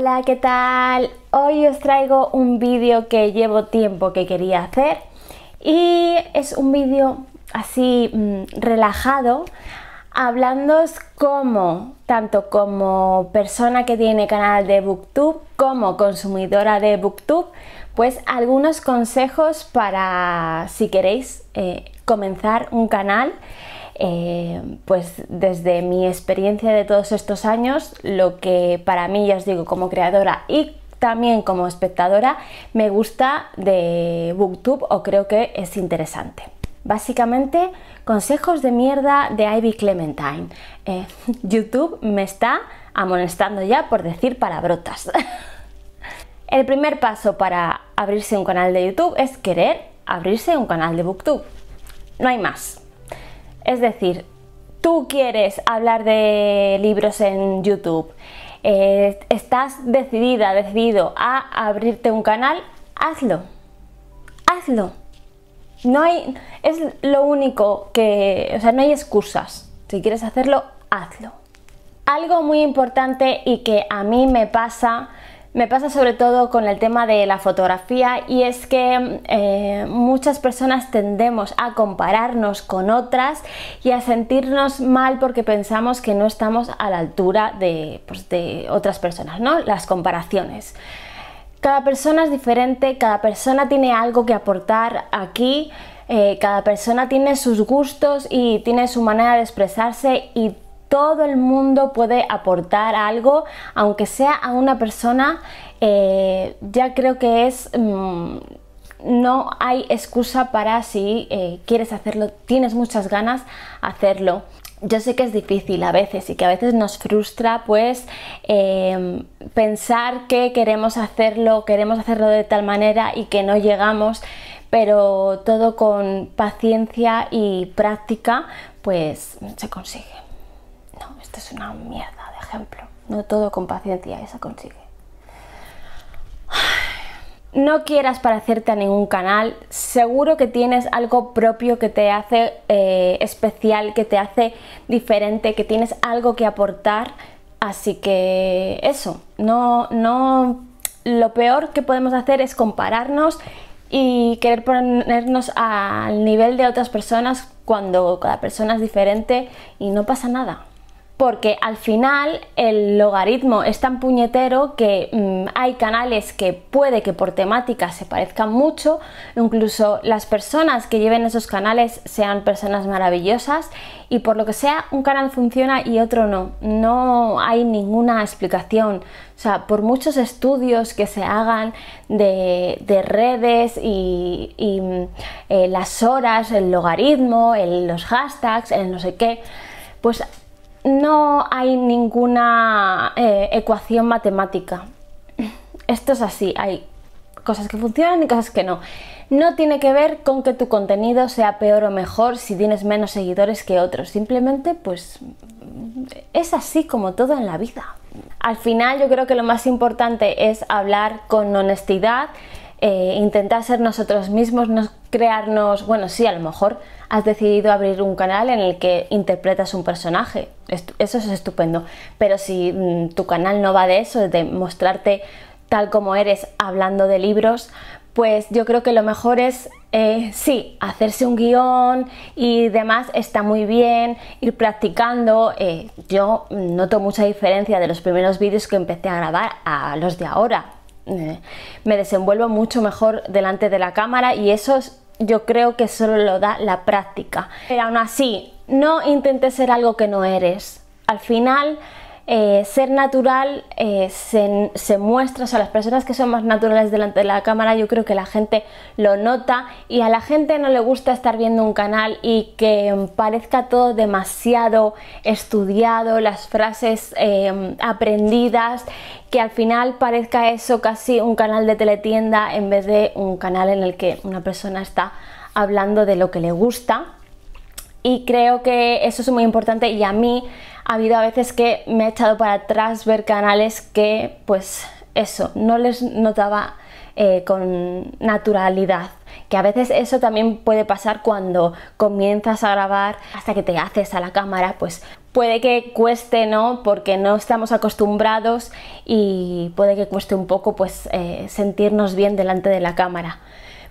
Hola, ¿qué tal? Hoy os traigo un vídeo que llevo tiempo que quería hacer y es un vídeo así mm, relajado hablando como, tanto como persona que tiene canal de Booktube como consumidora de Booktube, pues algunos consejos para si queréis eh, comenzar un canal eh, pues desde mi experiencia de todos estos años, lo que para mí, ya os digo, como creadora y también como espectadora, me gusta de Booktube o creo que es interesante. Básicamente, consejos de mierda de Ivy Clementine. Eh, YouTube me está amonestando ya por decir palabrotas. El primer paso para abrirse un canal de YouTube es querer abrirse un canal de Booktube. No hay más. Es decir, tú quieres hablar de libros en YouTube, eh, estás decidida, decidido a abrirte un canal, hazlo. Hazlo. No hay. Es lo único que. O sea, no hay excusas. Si quieres hacerlo, hazlo. Algo muy importante y que a mí me pasa me pasa sobre todo con el tema de la fotografía y es que eh, muchas personas tendemos a compararnos con otras y a sentirnos mal porque pensamos que no estamos a la altura de, pues, otras personas, ¿no? Las comparaciones. Cada persona es diferente, cada persona tiene algo que aportar aquí, eh, cada persona tiene sus gustos y tiene su manera de expresarse y todo el mundo puede aportar algo, aunque sea a una persona, eh, ya creo que es... Mm, no hay excusa para si eh, quieres hacerlo, tienes muchas ganas, hacerlo. Yo sé que es difícil a veces y que a veces nos frustra pues em, pensar que queremos hacerlo, queremos hacerlo de tal manera y que no llegamos, pero todo con paciencia y práctica pues se consigue. No, esto es una mierda de ejemplo. No todo con paciencia se consigue. No quieras parecerte a ningún canal, seguro que tienes algo propio que te hace eh, especial, que te hace diferente, que tienes algo que aportar, así que eso, no, no, lo peor que podemos hacer es compararnos y querer ponernos al nivel de otras personas cuando cada persona es diferente y no pasa nada porque al final el logaritmo es tan puñetero que mm, hay canales que puede que por temática se parezcan mucho, incluso las personas que lleven esos canales sean personas maravillosas y por lo que sea un canal funciona y otro no, no hay ninguna explicación. O sea, por muchos estudios que se hagan de, redes y, mm, eh, las horas, el logaritmo, los hashtags, el no sé qué, pues no hay ninguna eh, ecuación matemática. Esto es así, hay cosas que funcionan y cosas que no. No tiene que ver con que tu contenido sea peor o mejor si tienes menos seguidores que otros. Simplemente, pues es así como todo en la vida. Al final yo creo que lo más importante es hablar con honestidad, eh, intentar ser nosotros mismos, no crearnos, bueno, sí, a lo mejor has decidido abrir un canal en el que interpretas un personaje. Eso es estupendo. Pero si mm, tu canal no va de eso, de mostrarte tal como eres hablando de libros, pues yo creo que lo mejor es, eh, sí, hacerse un guión y demás está muy bien, ir practicando. Eh, yo noto mucha diferencia de los primeros vídeos que empecé a grabar a los de ahora. Eh, me desenvuelvo mucho mejor delante de la cámara y eso es yo creo que solo lo da la práctica. Pero aún así, no intentes ser algo que no eres. Al final, eh, ser natural eh, se, muestra, o sea, las personas que son más naturales delante de la cámara, yo creo que la gente lo nota y a la gente no le gusta estar viendo un canal y que parezca todo demasiado estudiado, las frases eh, aprendidas, que al final parezca eso casi un canal de teletienda en vez de un canal en el que una persona está hablando de lo que le gusta y creo que eso es muy importante y a mí ha habido a veces que me he echado para atrás ver canales que pues eso, no les notaba eh, con naturalidad. Que a veces eso también puede pasar cuando comienzas a grabar hasta que te haces a la cámara, pues puede que cueste, ¿no? Porque no estamos acostumbrados y puede que cueste un poco pues eh, sentirnos bien delante de la cámara.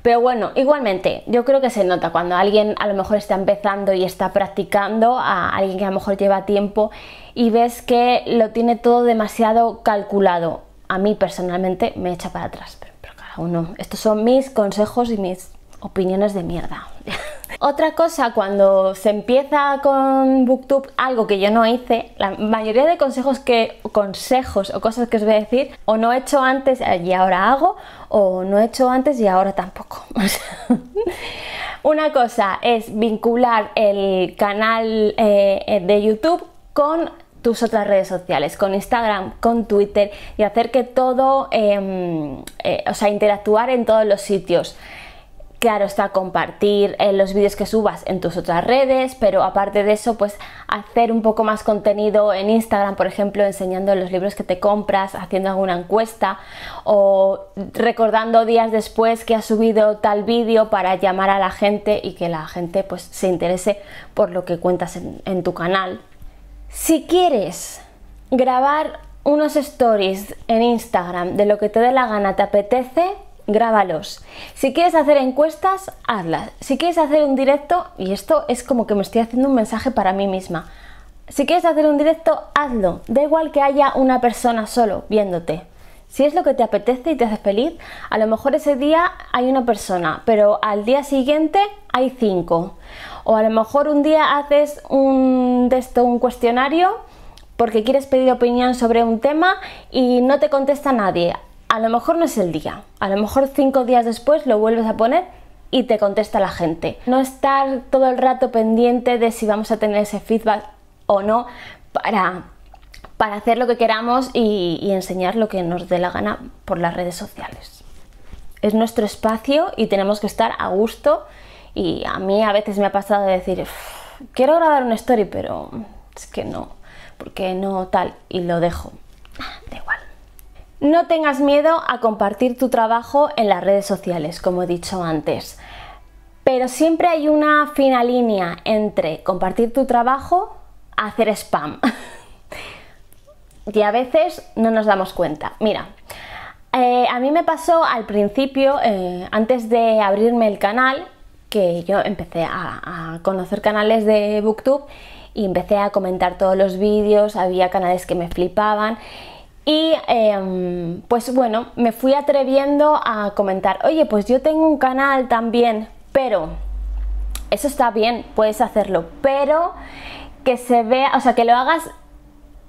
Pero bueno, igualmente, yo creo que se nota cuando alguien a lo mejor está empezando y está practicando, a alguien que a lo mejor lleva tiempo y ves que lo tiene todo demasiado calculado. A mí personalmente me echa para atrás, pero, cada uno. Estos son mis consejos y mis opiniones de mierda. Otra cosa, cuando se empieza con BookTube, algo que yo no hice, la mayoría de consejos que consejos o cosas que os voy a decir, o no he hecho antes y ahora hago, o no he hecho antes y ahora tampoco. Una cosa es vincular el canal eh, de YouTube con tus otras redes sociales, con Instagram, con Twitter y hacer que todo, em, eh, o sea, interactuar en todos los sitios. Claro está compartir en eh, los vídeos que subas en tus otras redes, pero aparte de eso, pues hacer un poco más contenido en Instagram, por ejemplo, enseñando los libros que te compras, haciendo alguna encuesta o recordando días después que has subido tal vídeo para llamar a la gente y que la gente pues se interese por lo que cuentas en tu canal. Si quieres grabar unos stories en Instagram de lo que te dé la gana, te apetece, grábalos. Si quieres hacer encuestas, hazlas. Si quieres hacer un directo, y esto es como que me estoy haciendo un mensaje para mí misma, si quieres hacer un directo, hazlo. Da igual que haya una persona solo viéndote. Si es lo que te apetece y te hace feliz, a lo mejor ese día hay una persona, pero al día siguiente hay cinco. O a lo mejor un día haces un, un cuestionario porque quieres pedir opinión sobre un tema y no te contesta nadie a lo mejor no es el día, a lo mejor cinco días después lo vuelves a poner y te contesta la gente. No estar todo el rato pendiente de si vamos a tener ese feedback o no para, para hacer lo que queramos y, enseñar lo que nos dé la gana por las redes sociales. Es nuestro espacio y tenemos que estar a gusto y a mí a veces me ha pasado de decir, quiero grabar una story, pero es que no, porque no tal, y lo dejo. Ah, no tengas miedo a compartir tu trabajo en las redes sociales, como he dicho antes. Pero siempre hay una fina línea entre compartir tu trabajo a hacer spam. y a veces no nos damos cuenta. Mira, eh, a mí me pasó al principio, eh, antes de abrirme el canal, que yo empecé a, a conocer canales de Booktube y empecé a comentar todos los vídeos, había canales que me flipaban y em, pues bueno, me fui atreviendo a comentar, oye, pues yo tengo un canal también, pero eso está bien, puedes hacerlo, pero que se vea, o sea, que lo hagas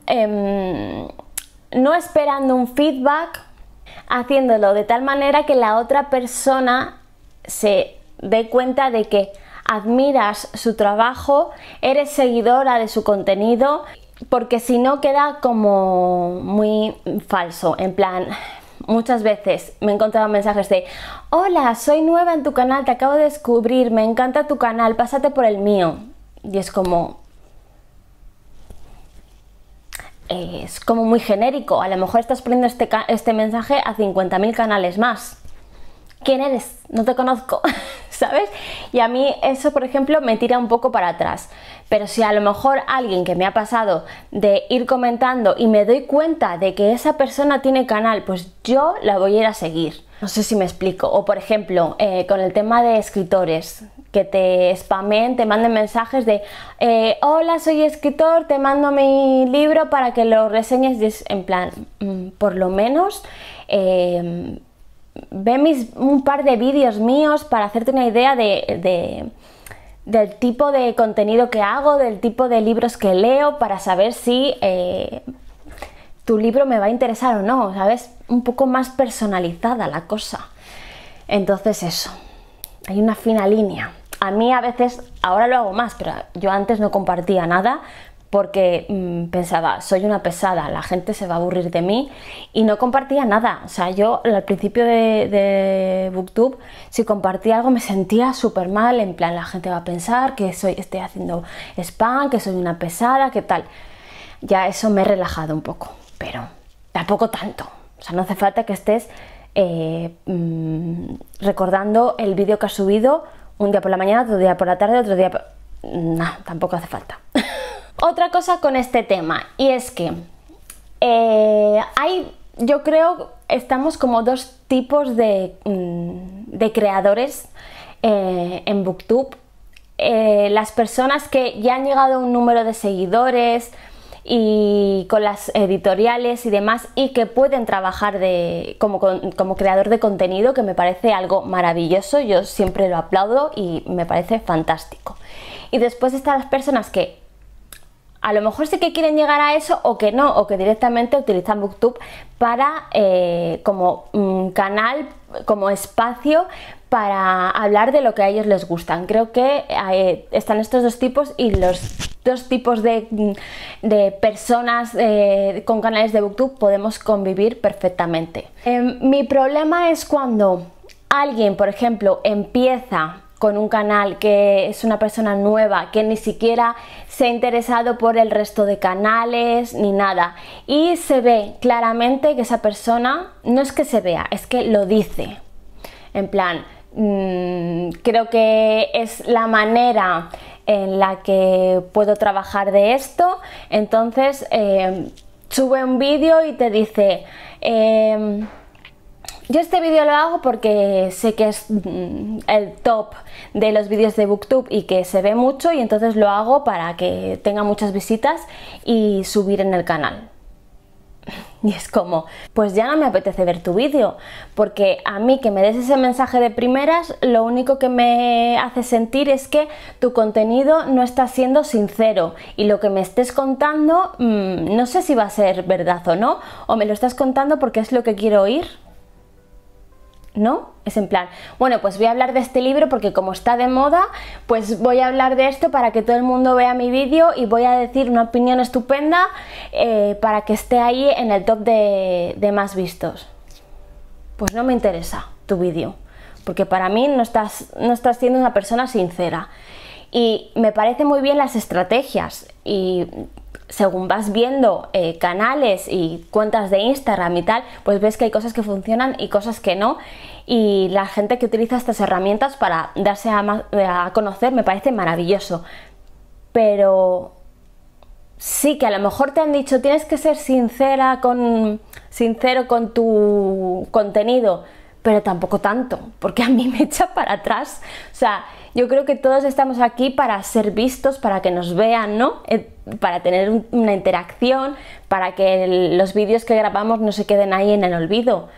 em, no esperando un feedback, haciéndolo de tal manera que la otra persona se dé cuenta de que admiras su trabajo, eres seguidora de su contenido porque si no queda como muy falso, en plan, muchas veces me he encontrado mensajes de Hola, soy nueva en tu canal, te acabo de descubrir, me encanta tu canal, pásate por el mío. Y es como... Es como muy genérico, a lo mejor estás poniendo este, este mensaje a 50.000 canales más. ¿quién eres? No te conozco, ¿sabes? Y a mí eso, por ejemplo, me tira un poco para atrás. Pero si a lo mejor alguien que me ha pasado de ir comentando y me doy cuenta de que esa persona tiene canal, pues yo la voy a ir a seguir. No sé si me explico. O por ejemplo, eh, con el tema de escritores, que te spamen, te manden mensajes de eh, hola, soy escritor, te mando mi libro para que lo reseñes. en plan, mm, por lo menos... Eh, ve mis, un par de vídeos míos para hacerte una idea de, del tipo de contenido que hago, del tipo de libros que leo, para saber si eh, tu libro me va a interesar o no, ¿sabes? Un poco más personalizada la cosa. Entonces eso, hay una fina línea. A mí a veces, ahora lo hago más, pero yo antes no compartía nada porque mm, pensaba, soy una pesada, la gente se va a aburrir de mí y no compartía nada. O sea, yo al principio de, Booktube, si compartía algo me sentía súper mal, en plan, la gente va a pensar que estoy haciendo spam, que soy una pesada, que tal. Ya eso me he relajado un poco, pero tampoco tanto. O sea, no hace falta que estés eh, mm, recordando el vídeo que has subido un día por la mañana, otro día por la tarde, otro día... Por... tampoco hace falta. Otra cosa con este tema, y es que eh, hay, yo creo, estamos como dos tipos de, mm, de creadores eh, en Booktube. Eh, las personas que ya han llegado a un número de seguidores y con las editoriales y demás y que pueden trabajar de, como, como creador de contenido que me parece algo maravilloso, yo siempre lo aplaudo y me parece fantástico. Y después están las personas que a lo mejor sí que quieren llegar a eso o que no, o que directamente utilizan BookTube para eh, como un mm, canal, como espacio para hablar de lo que a ellos les gustan. Creo que eh, están estos dos tipos y los dos tipos de, mm, personas eh, con canales de BookTube podemos convivir perfectamente. Em, mi problema es cuando alguien, por ejemplo, empieza con un canal que es una persona nueva, que ni siquiera se ha interesado por el resto de canales ni nada. Y se ve claramente que esa persona, no es que se vea, es que lo dice. En plan, mm, creo que es la manera en la que puedo trabajar de esto. Entonces, eh, sube un vídeo y te dice... Em, yo este vídeo lo hago porque sé que es mm, el top de los vídeos de Booktube y que se ve mucho y entonces lo hago para que tenga muchas visitas y subir en el canal. Y es como, pues ya no me apetece ver tu vídeo, porque a mí que me des ese mensaje de primeras, lo único que me hace sentir es que tu contenido no está siendo sincero y lo que me estés contando mm, no sé si va a ser verdad o no, o me lo estás contando porque es lo que quiero oír. ¿no? Es en plan, bueno, pues voy a hablar de este libro porque como está de moda, pues voy a hablar de esto para que todo el mundo vea mi vídeo y voy a decir una opinión estupenda eh, para que esté ahí en el top de, de más vistos. Pues no me interesa tu vídeo, porque para mí no estás, no estás siendo una persona sincera. Y me parece muy bien las estrategias y según vas viendo eh, canales y cuentas de Instagram y tal, pues ves que hay cosas que funcionan y cosas que no. Y la gente que utiliza estas herramientas para darse eh, a, conocer me parece maravilloso. Pero sí que a lo mejor te han dicho tienes que ser sincera con sincero con tu contenido, pero tampoco tanto, porque a mí me echa para atrás. O sea, yo creo que todos estamos aquí para ser vistos, para que nos vean, ¿no? Eh, para tener una interacción, para que los vídeos que grabamos no se queden ahí en el olvido.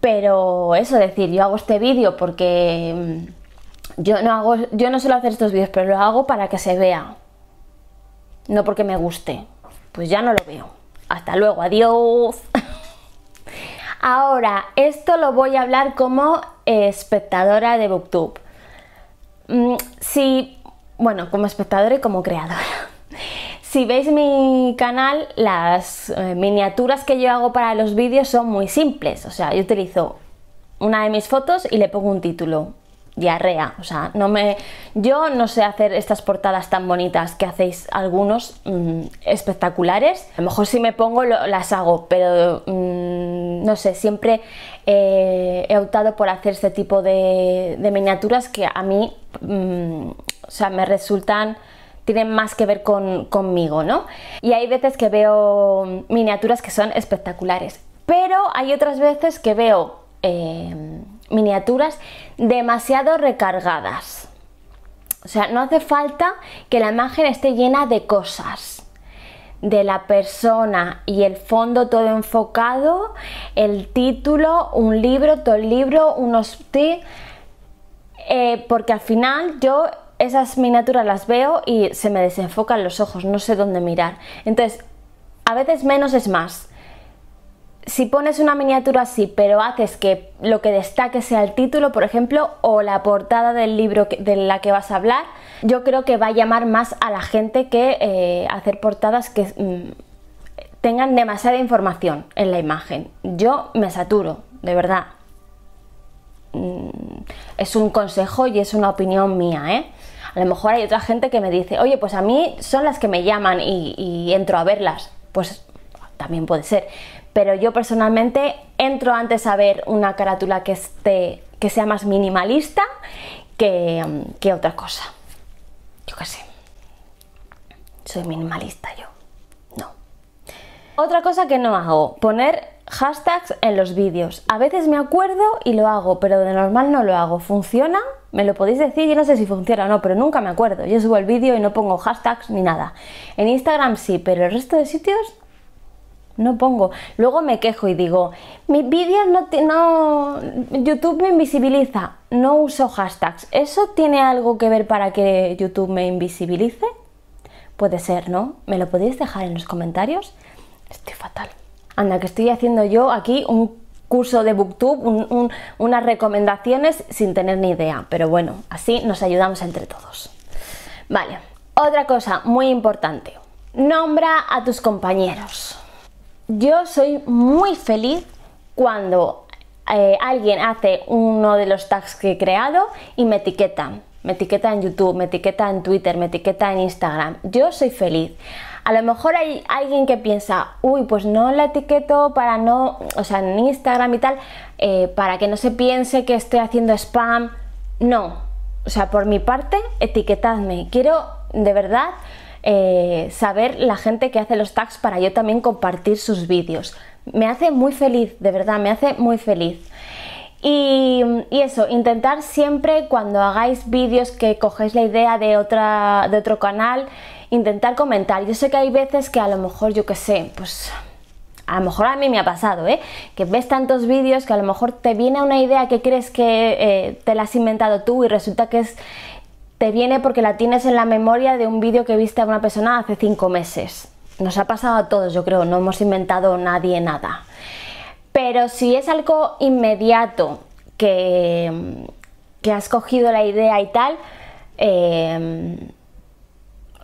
Pero eso, decir, yo hago este vídeo porque mm, yo no hago, yo no suelo hacer estos vídeos, pero lo hago para que se vea. No porque me guste. Pues ya no lo veo. Hasta luego, adiós. Ahora, esto lo voy a hablar como espectadora de BookTube. Mm, si, bueno, como espectadora y como creadora. Si veis mi canal, las eh, miniaturas que yo hago para los vídeos son muy simples. O sea, yo utilizo una de mis fotos y le pongo un título, diarrea. O sea, no me. Yo no sé hacer estas portadas tan bonitas que hacéis algunos mm, espectaculares. A lo mejor si me pongo las hago, pero mm, no sé, siempre eh, he optado por hacer este tipo de, miniaturas que a mí mm, o sea, me resultan tienen más que ver con, conmigo, ¿no? Y hay veces que veo miniaturas que son espectaculares, pero hay otras veces que veo eh, miniaturas demasiado recargadas. O sea, no hace falta que la imagen esté llena de cosas de la persona y el fondo todo enfocado, el título, un libro, todo el libro, unos tips, eh, porque al final yo esas miniaturas las veo y se me desenfocan los ojos, no sé dónde mirar. Entonces, a veces menos es más si pones una miniatura así, pero haces que lo que destaque sea el título, por ejemplo, o la portada del libro de la que vas a hablar, yo creo que va a llamar más a la gente que eh, hacer portadas que mm, tengan demasiada información en la imagen. Yo me saturo, de verdad. Mm, es un consejo y es una opinión mía, ¿eh? A lo mejor hay otra gente que me dice, oye, pues a mí son las que me llaman y entro a verlas. Pues también puede ser pero yo personalmente entro antes a ver una carátula que, esté, que sea más minimalista que, mm, que otra cosa. Yo qué sé. Soy minimalista yo. No. Otra cosa que no hago, poner hashtags en los vídeos. A veces me acuerdo y lo hago, pero de normal no lo hago. ¿Funciona? Me lo podéis decir, yo no sé si funciona o no, pero nunca me acuerdo. Yo subo el vídeo y no pongo hashtags ni nada. En Instagram sí, pero el resto de sitios no pongo. Luego me quejo y digo, mis vídeos no, YouTube me invisibiliza, no uso hashtags. ¿Eso tiene algo que ver para que YouTube me invisibilice? Puede ser, ¿no? ¿Me lo podéis dejar en los comentarios? Estoy fatal. Anda, que estoy haciendo yo aquí un curso de Booktube, unas recomendaciones sin tener ni idea, pero bueno, así nos ayudamos entre todos. Vale, otra cosa muy importante, nombra a tus compañeros. Yo soy muy feliz cuando eh, alguien hace uno de los tags que he creado y me etiqueta. Me etiqueta en YouTube, me etiqueta en Twitter, me etiqueta en Instagram. Yo soy feliz. A lo mejor hay alguien que piensa, uy, pues no la etiqueto para no, o sea, en Instagram y tal, eh, para que no se piense que estoy haciendo spam. No, o sea, por mi parte, etiquetadme. Quiero de verdad eh, saber la gente que hace los tags para yo también compartir sus vídeos. Me hace muy feliz, de verdad, me hace muy feliz. Y, eso, intentar siempre cuando hagáis vídeos que cogéis la idea de, otra, de otro canal, intentar comentar. Yo sé que hay veces que a lo mejor, yo qué sé, pues a lo mejor a mí me ha pasado, ¿eh? que ves tantos vídeos que a lo mejor te viene una idea que crees que eh, te la has inventado tú y resulta que es te viene porque la tienes en la memoria de un vídeo que viste a una persona hace cinco meses. Nos ha pasado a todos, yo creo, no hemos inventado nadie nada. Pero si es algo inmediato que, que has cogido la idea y tal, em,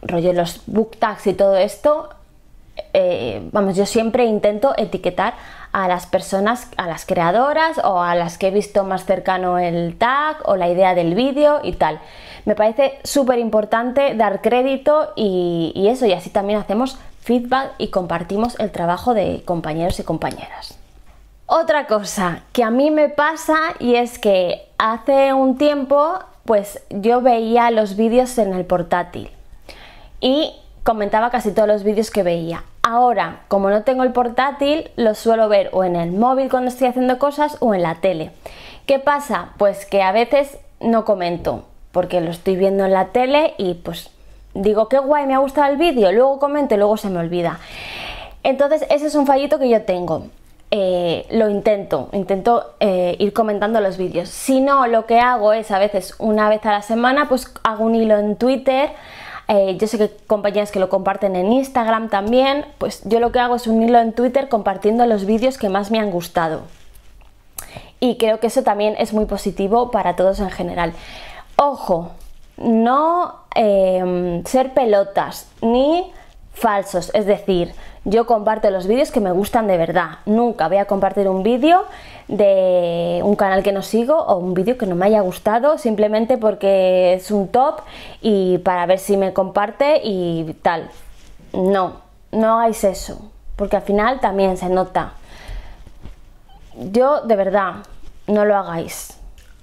rollo los book tags y todo esto, eh, vamos, yo siempre intento etiquetar a las personas, a las creadoras o a las que he visto más cercano el tag o la idea del vídeo y tal. Me parece súper importante dar crédito y, eso, y así también hacemos feedback y compartimos el trabajo de compañeros y compañeras. Otra cosa que a mí me pasa y es que hace un tiempo pues yo veía los vídeos en el portátil y comentaba casi todos los vídeos que veía. Ahora, como no tengo el portátil, lo suelo ver o en el móvil cuando estoy haciendo cosas o en la tele. ¿Qué pasa? Pues que a veces no comento porque lo estoy viendo en la tele y pues digo, qué guay, me ha gustado el vídeo, luego comento y luego se me olvida. Entonces, ese es un fallito que yo tengo. Eh, lo intento, intento eh, ir comentando los vídeos. Si no, lo que hago es a veces una vez a la semana, pues hago un hilo en Twitter. Eh, yo sé que compañías que lo comparten en Instagram también. Pues yo lo que hago es un hilo en Twitter compartiendo los vídeos que más me han gustado. Y creo que eso también es muy positivo para todos en general. Ojo, no em, ser pelotas ni falsos, es decir, yo comparto los vídeos que me gustan de verdad. Nunca voy a compartir un vídeo de un canal que no sigo o un vídeo que no me haya gustado simplemente porque es un top y para ver si me comparte y tal. No, no hagáis eso, porque al final también se nota. Yo de verdad, no lo hagáis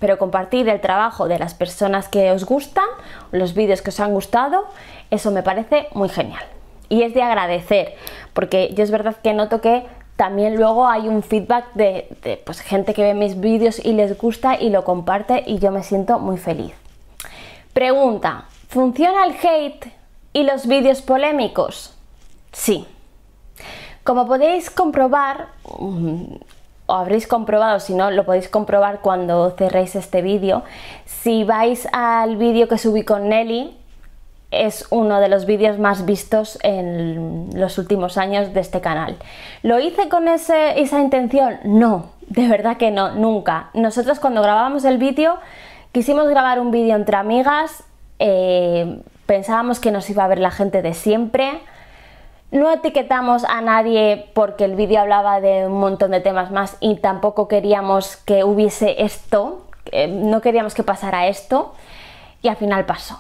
pero compartir el trabajo de las personas que os gustan, los vídeos que os han gustado, eso me parece muy genial. Y es de agradecer, porque yo es verdad que noto que también luego hay un feedback de, pues, gente que ve mis vídeos y les gusta y lo comparte y yo me siento muy feliz. Pregunta, ¿funciona el hate y los vídeos polémicos? Sí. Como podéis comprobar, o habréis comprobado, si no lo podéis comprobar cuando cerréis este vídeo, si vais al vídeo que subí con Nelly, es uno de los vídeos más vistos en los últimos años de este canal. ¿Lo hice con esa intención? No, de verdad que no, nunca. Nosotros cuando grabábamos el vídeo, quisimos grabar un vídeo entre amigas, eh, pensábamos que nos iba a ver la gente de siempre, no etiquetamos a nadie porque el vídeo hablaba de un montón de temas más y tampoco queríamos que hubiese esto, no queríamos que pasara esto y al final pasó.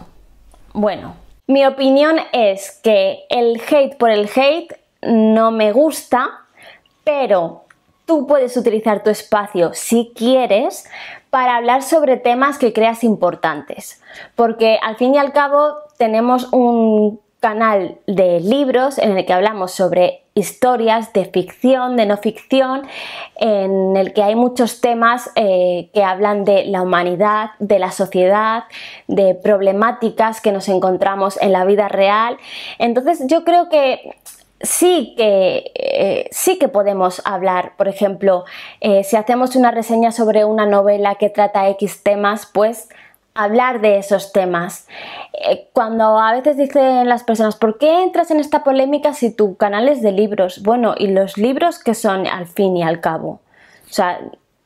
Bueno, mi opinión es que el hate por el hate no me gusta, pero tú puedes utilizar tu espacio si quieres para hablar sobre temas que creas importantes, porque al fin y al cabo tenemos un canal de libros en el que hablamos sobre historias de ficción, de no ficción, en el que hay muchos temas eh, que hablan de la humanidad, de la sociedad, de problemáticas que nos encontramos en la vida real. Entonces yo creo que sí que, eh, sí que podemos hablar. Por ejemplo, eh, si hacemos una reseña sobre una novela que trata X temas, pues hablar de esos temas. Eh, cuando a veces dicen las personas, ¿por qué entras en esta polémica si tu canal es de libros? Bueno, ¿y los libros que son al fin y al cabo? O sea,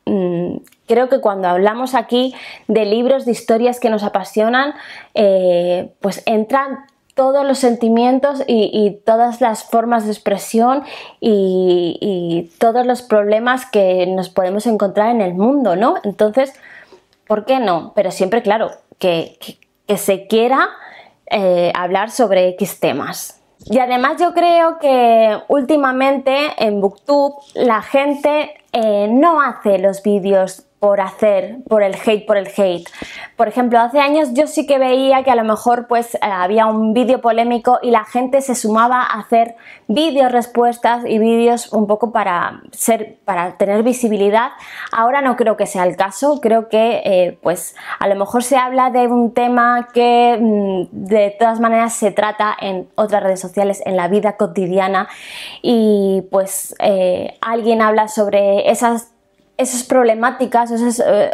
mm, creo que cuando hablamos aquí de libros, de historias que nos apasionan, eh, pues entran todos los sentimientos y, todas las formas de expresión y, y todos los problemas que nos podemos encontrar en el mundo, ¿no? Entonces, ¿Por qué no? Pero siempre, claro, que, se quiera eh, hablar sobre X temas. Y además yo creo que últimamente en Booktube la gente eh, no hace los vídeos por hacer, por el hate, por el hate. Por ejemplo, hace años yo sí que veía que a lo mejor pues eh, había un vídeo polémico y la gente se sumaba a hacer vídeos respuestas y vídeos un poco para ser, para tener visibilidad. Ahora no creo que sea el caso, creo que eh, pues a lo mejor se habla de un tema que mm, de todas maneras se trata en otras redes sociales, en la vida cotidiana y pues eh, alguien habla sobre esas esas problemáticas, esos, eh,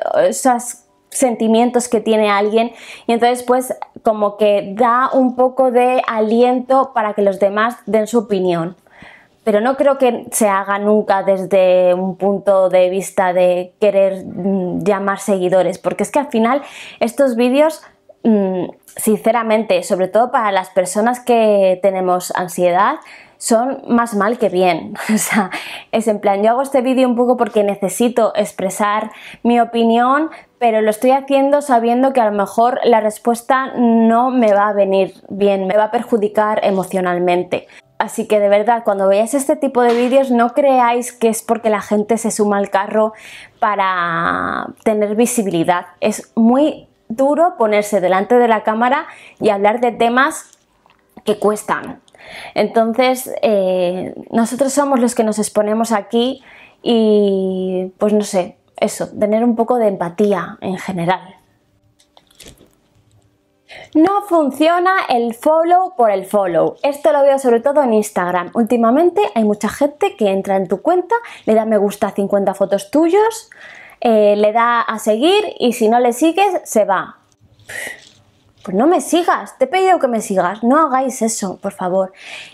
sentimientos que tiene alguien y entonces pues como que da un poco de aliento para que los demás den su opinión. Pero no creo que se haga nunca desde un punto de vista de querer mm, llamar seguidores, porque es que al final estos vídeos, mm, sinceramente, sobre todo para las personas que tenemos ansiedad, son más mal que bien. O sea, es en plan, yo hago este vídeo un poco porque necesito expresar mi opinión, pero lo estoy haciendo sabiendo que a lo mejor la respuesta no me va a venir bien, me va a perjudicar emocionalmente. Así que de verdad, cuando veáis este tipo de vídeos, no creáis que es porque la gente se suma al carro para tener visibilidad. Es muy duro ponerse delante de la cámara y hablar de temas que cuestan. Entonces, eh, nosotros somos los que nos exponemos aquí y, pues no sé, eso, tener un poco de empatía en general. No funciona el follow por el follow. Esto lo veo sobre todo en Instagram. Últimamente hay mucha gente que entra en tu cuenta, le da me gusta a 50 fotos tuyos, eh, le da a seguir y si no le sigues se va pues no me sigas, te he pedido que me sigas, no hagáis eso, por favor.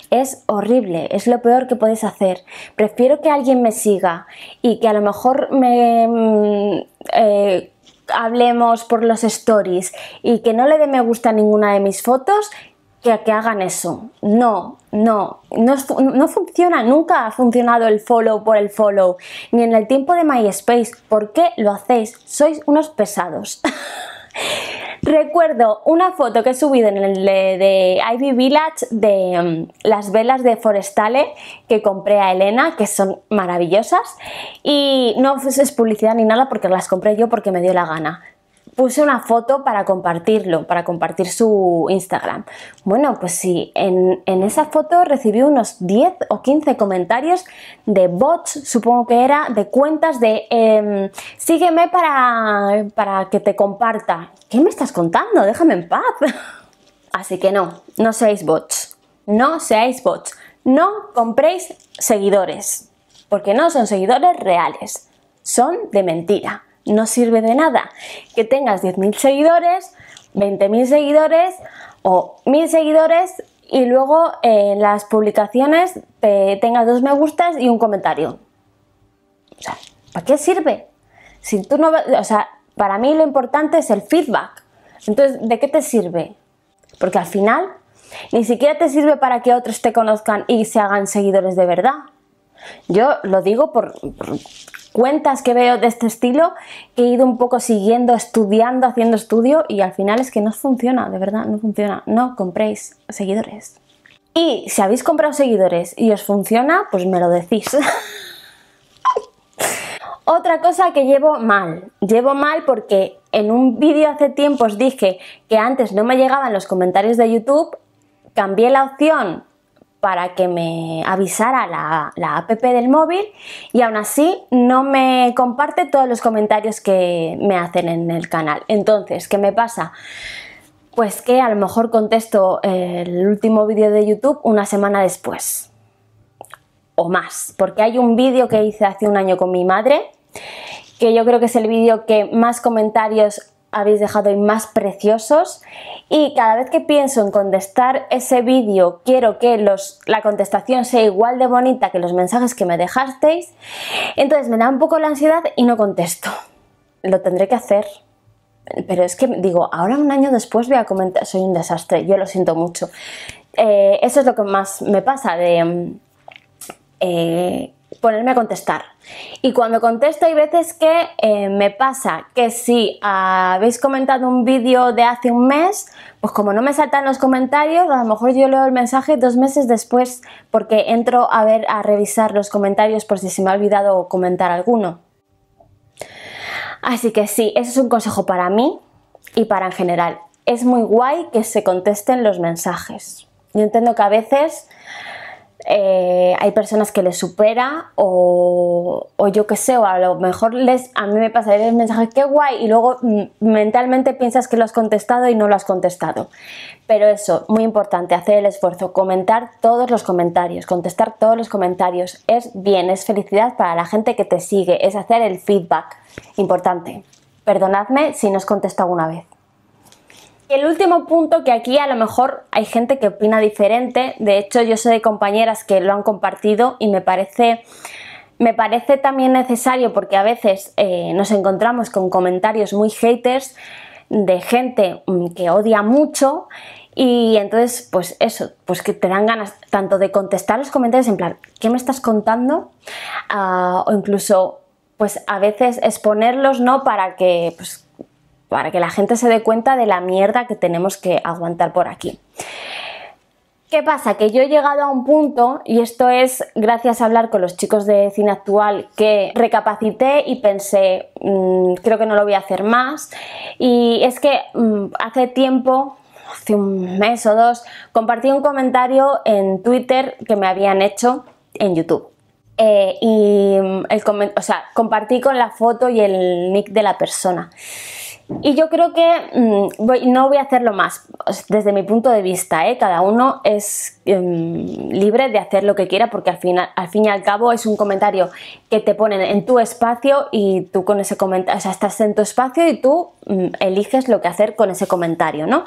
Es horrible, es lo peor que podéis hacer. Prefiero que alguien me siga y que a lo mejor me... Mm, eh, hablemos por los stories y que no le dé me gusta a ninguna de mis fotos que, que hagan eso. no, no, no, funciona, nunca ha funcionado el follow por el follow, ni en el tiempo de MySpace. ¿Por qué lo hacéis? Sois unos pesados. Recuerdo una foto que he subido en el de, Ivy Village de mm, las velas de Forestale que compré a Elena, que son maravillosas. Y no es publicidad ni nada porque las compré yo porque me dio la gana puse una foto para compartirlo, para compartir su Instagram. Bueno, pues sí, en, esa foto recibí unos 10 o 15 comentarios de bots, supongo que era, de cuentas de em, sígueme para, para que te comparta. ¿Qué me estás contando? Déjame en paz. Así que no, no seáis bots. No seáis bots. No compréis seguidores. Porque no son seguidores reales. Son de mentira no sirve de nada que tengas 10.000 seguidores, 20.000 seguidores o 1.000 seguidores y luego en las publicaciones te tengas dos me gustas y un comentario. ¿para qué sirve? Si tú no, o sea, para mí lo importante es el feedback. Entonces, ¿de qué te sirve? Porque al final ni siquiera te sirve para que otros te conozcan y se hagan seguidores de verdad. Yo lo digo por, cuentas que veo de este estilo, he ido un poco siguiendo, estudiando, haciendo estudio y al final es que no funciona, de verdad, no funciona. No compréis seguidores. Y si habéis comprado seguidores y os funciona, pues me lo decís. Otra cosa que llevo mal. Llevo mal porque en un vídeo hace tiempo os dije que antes no me llegaban los comentarios de YouTube, cambié la opción para que me avisara la, app del móvil y aún así no me comparte todos los comentarios que me hacen en el canal. Entonces, ¿qué me pasa? Pues que a lo mejor contesto eh, el último vídeo de YouTube una semana después o más, porque hay un vídeo que hice hace un año con mi madre que yo creo que es el vídeo que más comentarios habéis dejado más preciosos y cada vez que pienso en contestar ese vídeo quiero que los, la contestación sea igual de bonita que los mensajes que me dejasteis entonces me da un poco la ansiedad y no contesto lo tendré que hacer pero es que digo ahora un año después voy a comentar soy un desastre yo lo siento mucho eh, eso es lo que más me pasa de eh, ponerme a contestar. Y cuando contesto hay veces que eh, me pasa que si habéis comentado un vídeo de hace un mes, pues como no me saltan los comentarios, a lo mejor yo leo el mensaje dos meses después porque entro a ver, a revisar los comentarios por si se me ha olvidado comentar alguno. Así que sí, eso es un consejo para mí y para en general. Es muy guay que se contesten los mensajes. Yo entiendo que a veces eh, hay personas que les supera o, yo qué sé, o a lo mejor les, a mí me pasaría el mensaje, qué guay, y luego mm, mentalmente piensas que lo has contestado y no lo has contestado. Pero eso, muy importante, hacer el esfuerzo, comentar todos los comentarios, contestar todos los comentarios, es bien, es felicidad para la gente que te sigue, es hacer el feedback, importante. Perdonadme si no os contesto alguna vez el último punto que aquí a lo mejor hay gente que opina diferente, de hecho yo soy de compañeras que lo han compartido y me parece me parece también necesario porque a veces eh, nos encontramos con comentarios muy haters de gente mm, que odia mucho y entonces pues eso, pues que te dan ganas tanto de contestar los comentarios en plan, ¿qué me estás contando? Ah, o incluso pues a veces exponerlos, ¿no? Para que pues, para que la gente se dé cuenta de la mierda que tenemos que aguantar por aquí. ¿Qué pasa? Que yo he llegado a un punto, y esto es gracias a hablar con los chicos de cine actual, que recapacité y pensé, mm, creo que no lo voy a hacer más. Y es que mm, hace tiempo, hace un mes o dos, compartí un comentario en Twitter que me habían hecho en YouTube. Eh, y mm, el o sea, compartí con la foto y el nick de la persona. Y yo creo que mm, no voy a hacerlo más desde mi punto de vista. ¿eh? Cada uno es em, libre de hacer lo que quiera porque al, final, al fin y al cabo es un comentario que te ponen en tu espacio y tú con ese comentario, o sea, estás en tu espacio y tú mm, eliges lo que hacer con ese comentario, ¿no?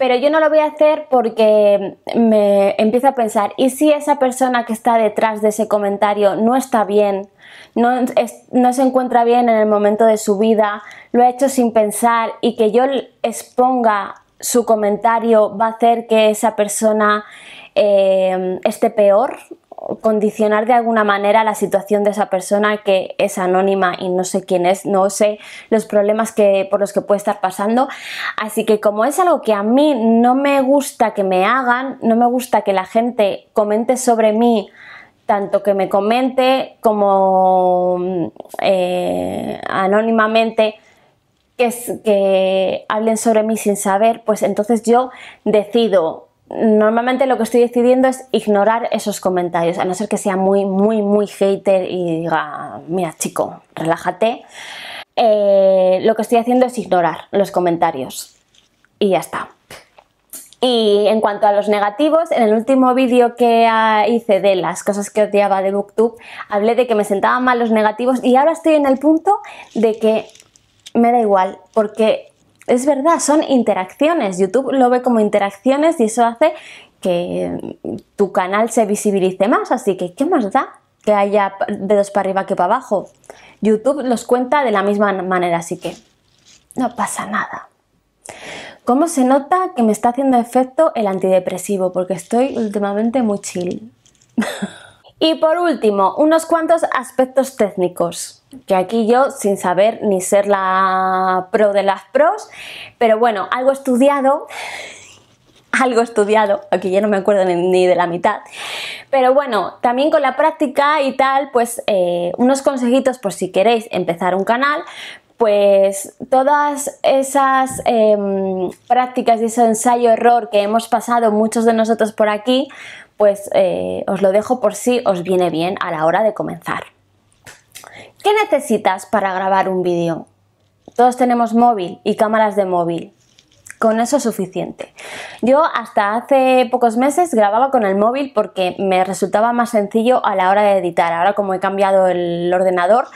pero yo no lo voy a hacer porque me empiezo a pensar, ¿y si esa persona que está detrás de ese comentario no está bien? No, se encuentra bien en el momento de su vida, lo ha hecho sin pensar y que yo exponga su comentario va a hacer que esa persona eh, esté peor condicionar de alguna manera la situación de esa persona que es anónima y no sé quién es, no sé los problemas que, por los que puede estar pasando. Así que como es algo que a mí no me gusta que me hagan, no me gusta que la gente comente sobre mí, tanto que me comente como eh, anónimamente, que, es, que hablen sobre mí sin saber, pues entonces yo decido normalmente lo que estoy decidiendo es ignorar esos comentarios, a no ser que sea muy, muy, muy hater y diga, mira chico, relájate. Eh, lo que estoy haciendo es ignorar los comentarios y ya está. Y en cuanto a los negativos, en el último vídeo que hice de las cosas que odiaba de Booktube, hablé de que me sentaban mal los negativos y ahora estoy en el punto de que me da igual, porque es verdad, son interacciones. YouTube lo ve como interacciones y eso hace que tu canal se visibilice más. Así que, ¿qué más da que haya dedos para arriba que para abajo? YouTube los cuenta de la misma manera, así que no pasa nada. ¿Cómo se nota que me está haciendo efecto el antidepresivo? Porque estoy últimamente muy chill. y por último, unos cuantos aspectos técnicos que aquí yo sin saber ni ser la pro de las pros, pero bueno, algo estudiado, algo estudiado, aquí ya no me acuerdo ni de la mitad, pero bueno, también con la práctica y tal, pues eh, unos consejitos por si queréis empezar un canal, pues todas esas em, prácticas y ese ensayo-error que hemos pasado muchos de nosotros por aquí, pues eh, os lo dejo por si os viene bien a la hora de comenzar. ¿Qué necesitas para grabar un vídeo? Todos tenemos móvil y cámaras de móvil. Con eso es suficiente. Yo hasta hace pocos meses grababa con el móvil porque me resultaba más sencillo a la hora de editar. Ahora como he cambiado el ordenador,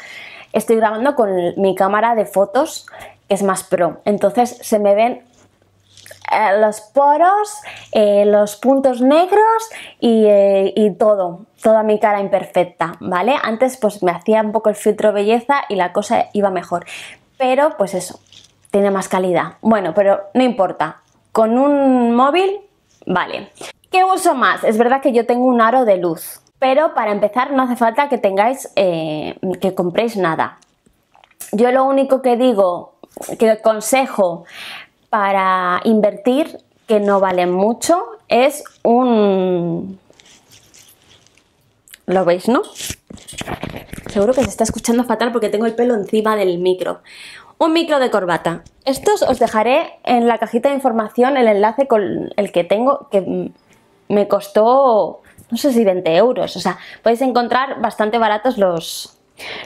estoy grabando con mi cámara de fotos que es más pro. Entonces se me ven eh, los poros, eh, los puntos negros y, eh, y, todo, toda mi cara imperfecta, ¿vale? Antes pues me hacía un poco el filtro belleza y la cosa iba mejor, pero pues eso, tiene más calidad. Bueno, pero no importa, con un móvil, vale. ¿Qué uso más? Es verdad que yo tengo un aro de luz, pero para empezar no hace falta que tengáis, que compréis nada. Yo lo único que digo, que consejo para invertir que no valen mucho. Es un... ¿Lo veis, no? Seguro que se está escuchando fatal porque tengo el pelo encima del micro. Un micro de corbata. Estos os dejaré en la cajita de información el enlace con el que tengo, que me costó, no sé si 20 euros. O sea, podéis encontrar bastante baratos los,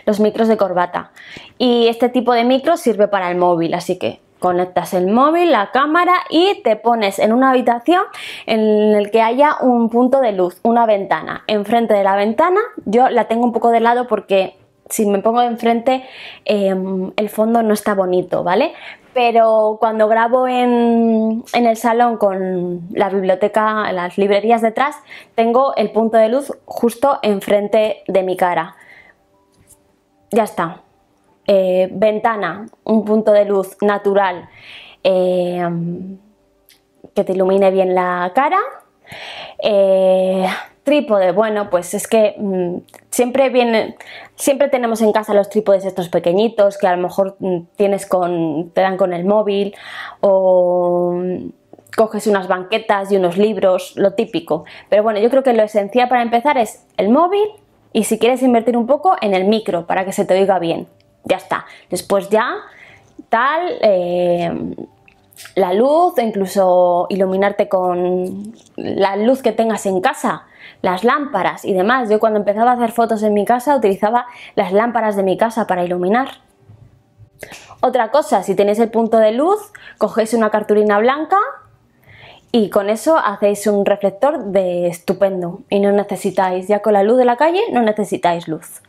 los micros de corbata. Y este tipo de micro sirve para el móvil, así que conectas el móvil, la cámara y te pones en una habitación en el que haya un punto de luz, una ventana. Enfrente de la ventana, yo la tengo un poco de lado porque si me pongo enfrente em, el fondo no está bonito, ¿vale? Pero cuando grabo en, en el salón con la biblioteca, las librerías detrás, tengo el punto de luz justo enfrente de mi cara. Ya está, eh, ventana, un punto de luz natural eh, que te ilumine bien la cara. Eh, trípode, bueno, pues es que mm, siempre siempre tenemos en casa los trípodes estos pequeñitos que a lo mejor mm, tienes con, te dan con el móvil o mm, coges unas banquetas y unos libros, lo típico. Pero bueno, yo creo que lo esencial para empezar es el móvil y si quieres invertir un poco en el micro para que se te oiga bien ya está. Después ya, tal, eh, la luz incluso iluminarte con la luz que tengas en casa, las lámparas y demás. Yo cuando empezaba a hacer fotos en mi casa utilizaba las lámparas de mi casa para iluminar. Otra cosa, si tenéis el punto de luz, cogéis una cartulina blanca y con eso hacéis un reflector de estupendo y no necesitáis, ya con la luz de la calle no necesitáis luz.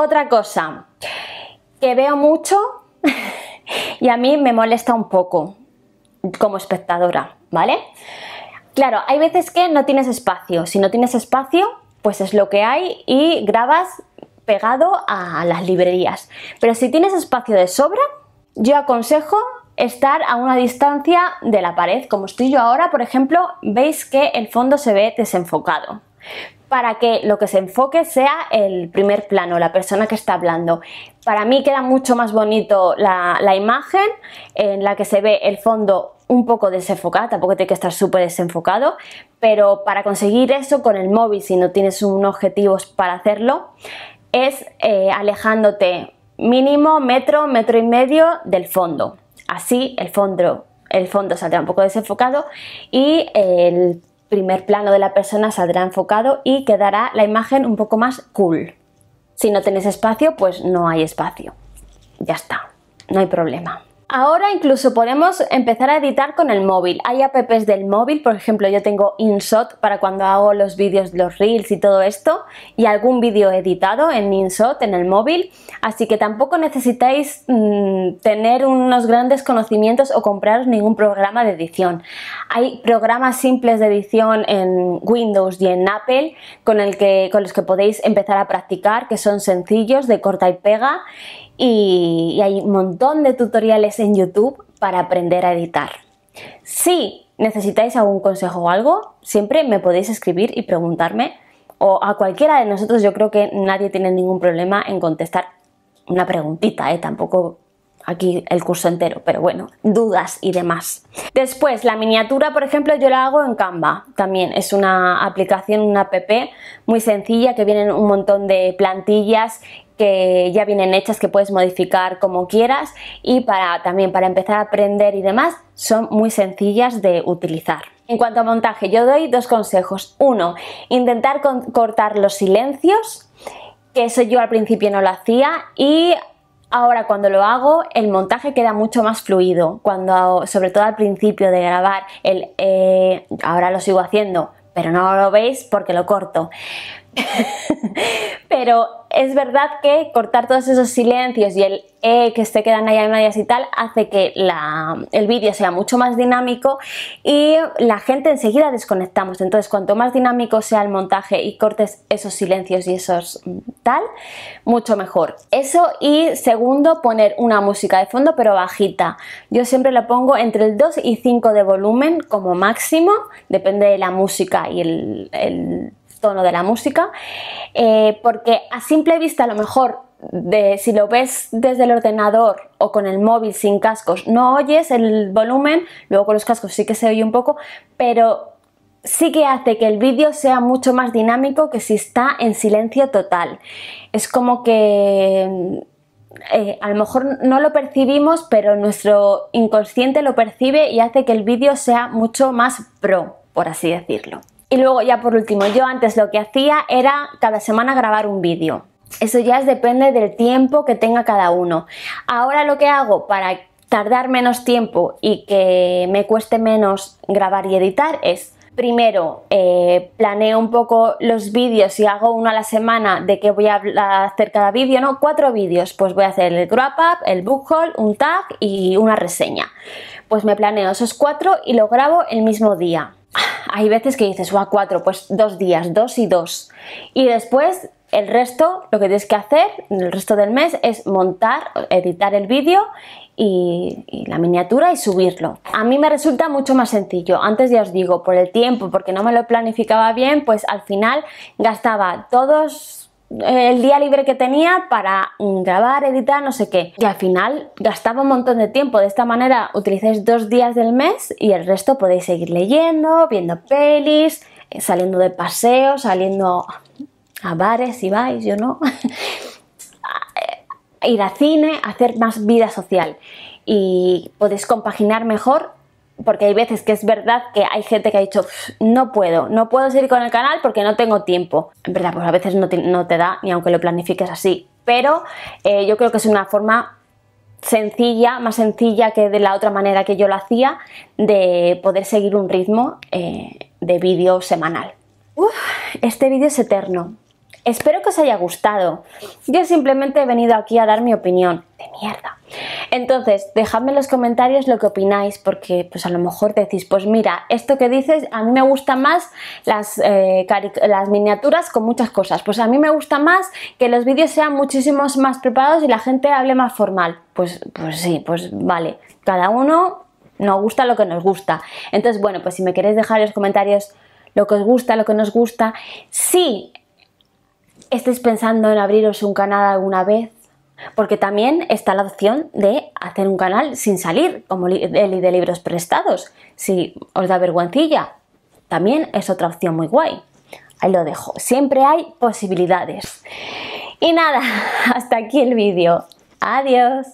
Otra cosa, que veo mucho y a mí me molesta un poco como espectadora, ¿vale? Claro, hay veces que no tienes espacio. Si no tienes espacio, pues es lo que hay y grabas pegado a las librerías. Pero si tienes espacio de sobra, yo aconsejo estar a una distancia de la pared, como estoy yo ahora, por ejemplo, veis que el fondo se ve desenfocado para que lo que se enfoque sea el primer plano, la persona que está hablando. Para mí queda mucho más bonito la, imagen en la que se ve el fondo un poco desenfocado, tampoco tiene que estar súper desenfocado, pero para conseguir eso con el móvil, si no tienes un objetivo para hacerlo, es eh, alejándote mínimo metro, metro y medio del fondo. Así el fondo, el fondo saldrá un poco desenfocado y el primer plano de la persona saldrá enfocado y quedará la imagen un poco más cool. Si no tenés espacio, pues no hay espacio. Ya está, no hay problema. Ahora incluso podemos empezar a editar con el móvil. Hay apps del móvil, por ejemplo, yo tengo InShot para cuando hago los vídeos, los reels y todo esto, y algún vídeo editado en InShot en el móvil, así que tampoco necesitáis mm, tener unos grandes conocimientos o compraros ningún programa de edición. Hay programas simples de edición en Windows y en Apple con, con los que podéis empezar a practicar, que son sencillos de corta y pega y, hay un montón de tutoriales en YouTube para aprender a editar. Si necesitáis algún consejo o algo, siempre me podéis escribir y preguntarme o a cualquiera de nosotros. Yo creo que nadie tiene ningún problema en contestar una preguntita, ¿eh? tampoco aquí el curso entero, pero bueno, dudas y demás. Después, la miniatura, por ejemplo, yo la hago en Canva. También es una aplicación, una app muy sencilla que vienen un montón de plantillas que ya vienen hechas, que puedes modificar como quieras y para también para empezar a aprender y demás son muy sencillas de utilizar. En cuanto a montaje, yo doy dos consejos. Uno, intentar cortar los silencios, que eso yo al principio no lo hacía y Ahora cuando lo hago el montaje queda mucho más fluido, cuando sobre todo al principio de grabar el eh, ahora lo sigo haciendo, pero no lo veis porque lo corto. Pero es verdad que cortar todos esos silencios y el e que se quedan allá en medias y tal hace que el vídeo sea mucho más dinámico y la gente enseguida desconectamos. Entonces, cuanto más dinámico sea el montaje y cortes esos silencios y esos mm, tal, mucho mejor. Eso y segundo, poner una música de fondo pero bajita. Yo siempre la pongo entre el 2 y 5 de volumen como máximo, depende de la música y el tono de la música, eh, porque a simple vista a lo mejor si lo ves desde el ordenador o con el móvil sin cascos, no oyes el volumen, luego con los cascos sí que se oye un poco, pero sí que hace que el vídeo sea mucho más dinámico que si está en silencio total. Es como que eh, a lo mejor no lo percibimos, pero nuestro inconsciente lo percibe y hace que el vídeo sea mucho más pro, por así decirlo. Y luego ya por último, yo antes lo que hacía era cada semana grabar un vídeo. Eso ya depende del tiempo que tenga cada uno. Ahora lo que hago para tardar menos tiempo y que me cueste menos grabar y editar es primero eh, planeo un poco los vídeos y hago uno a la semana de que voy a hacer cada vídeo, ¿no? Cuatro vídeos, pues voy a hacer el wrap up, el book haul, un tag y una reseña. Pues me planeo esos cuatro y lo grabo el mismo día hay veces que dices, va a cuatro, pues dos días, dos y dos. Y después el resto, lo que tienes que hacer, el resto del mes, es montar, editar el vídeo y, la miniatura y subirlo. A mí me resulta mucho más sencillo. Antes ya os digo, por el tiempo, porque no me lo planificaba bien, pues al final gastaba todos el día libre que tenía para grabar, editar, no sé qué. Y al final gastaba un montón de tiempo. De esta manera utilizáis dos días del mes y el resto podéis seguir leyendo, viendo pelis, saliendo de paseo, saliendo a bares si vais, yo no. Eh, ir a cine, hacer más vida social y podéis compaginar mejor porque hay veces que es verdad que hay gente que ha dicho, no puedo, no puedo seguir con el canal porque no tengo tiempo. En verdad, pues a veces no te, da, ni aunque lo planifiques así. Pero eh, yo creo que es una forma sencilla, más sencilla que de la otra manera que yo lo hacía, de poder seguir un ritmo eh, de vídeo semanal. este vídeo es eterno. Espero que os haya gustado. Yo simplemente he venido aquí a dar mi opinión. De mierda. Entonces, dejadme en los comentarios lo que opináis, porque pues a lo mejor decís, pues mira, esto que dices, a mí me gustan más las, eh, las miniaturas con muchas cosas. Pues a mí me gusta más que los vídeos sean muchísimos más preparados y la gente hable más formal. Pues, pues sí, pues vale. Cada uno nos gusta lo que nos gusta. Entonces, bueno, pues si me queréis dejar en los comentarios lo que os gusta, lo que nos gusta, sí ¿Estáis pensando en abriros un canal alguna vez, porque también está la opción de hacer un canal sin salir, como el de libros prestados. Si os da vergüencilla, también es otra opción muy guay. Ahí lo dejo. Siempre hay posibilidades. Y nada, hasta aquí el vídeo. Adiós.